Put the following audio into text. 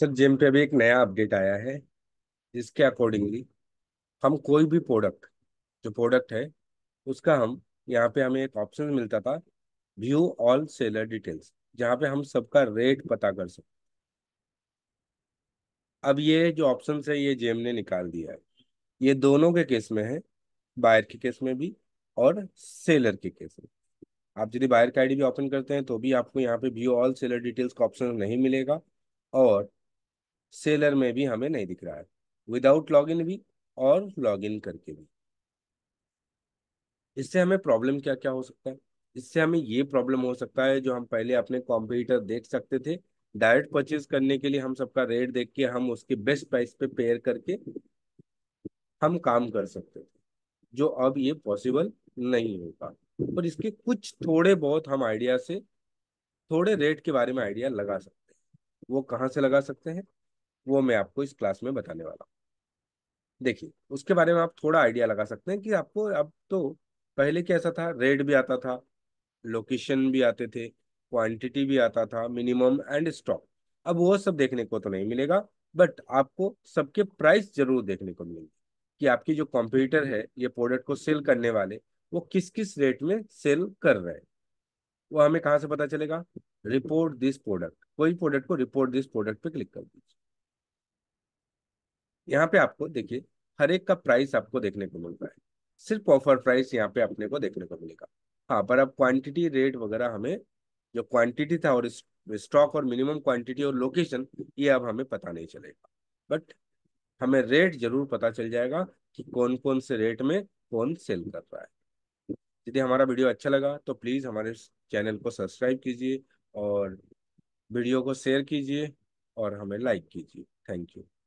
Sir GeM पे अभी एक नया अपडेट आया है जिसके अकॉर्डिंगली हम्म। हम कोई भी प्रोडक्ट जो प्रोडक्ट है उसका हम यहाँ पे हमें एक ऑप्शन मिलता था व्यू ऑल सेलर डिटेल्स जहाँ पे हम सबका रेट पता कर सकते अब ये जो ऑप्शन है ये जेम ने निकाल दिया है ये दोनों के केस में है बायर के केस में भी और सेलर के केस में आप यदि बायर का आईडी भी ओपन करते हैं तो भी आपको यहाँ पे व्यू ऑल सेलर डिटेल्स का ऑप्शन नहीं मिलेगा और सेलर में भी हमें नहीं दिख रहा है विदाउट लॉगिन भी और लॉगिन करके भी इससे हमें प्रॉब्लम क्या क्या हो सकता है इससे हमें ये प्रॉब्लम हो सकता है जो हम पहले अपने कॉम्पिटिटर देख सकते थे डायरेक्ट परचेज करने के लिए हम सबका रेट देख के हम उसके बेस्ट प्राइस पे पेयर करके हम काम कर सकते थे जो अब ये पॉसिबल नहीं होगा पर इसके कुछ थोड़े बहुत हम आइडिया से थोड़े रेट के बारे में आइडिया लगा सकते हैं वो कहाँ से लगा सकते हैं वो मैं आपको इस क्लास में बताने वाला हूँ देखिए उसके बारे में आप थोड़ा आइडिया लगा सकते हैं कि आपको अब तो पहले कैसा था रेट भी आता था लोकेशन भी आते थे क्वांटिटी भी आता था मिनिमम एंड स्टॉक अब वो सब देखने को तो नहीं मिलेगा बट आपको सबके प्राइस जरूर देखने को मिलेंगे कि आपकी जो कॉम्पिटिटर है ये प्रोडक्ट को सेल करने वाले वो किस किस रेट में सेल कर रहे हैं वो हमें कहाँ से पता चलेगा रिपोर्ट दिस प्रोडक्ट कोई प्रोडक्ट को रिपोर्ट दिस प्रोडक्ट पे क्लिक कर दीजिए यहाँ पे आपको देखिए हर एक का प्राइस आपको देखने को मिल रहा है सिर्फ ऑफर प्राइस यहाँ पे अपने को देखने को मिलेगा हाँ पर अब क्वांटिटी रेट वगैरह हमें जो क्वांटिटी था और स्टॉक और मिनिमम क्वांटिटी और लोकेशन ये अब हमें पता नहीं चलेगा बट हमें रेट जरूर पता चल जाएगा कि कौन कौन से रेट में कौन सेल कर रहा है यदि हमारा वीडियो अच्छा लगा तो प्लीज़ हमारे चैनल को सब्सक्राइब कीजिए और वीडियो को शेयर कीजिए और हमें लाइक कीजिए थैंक यू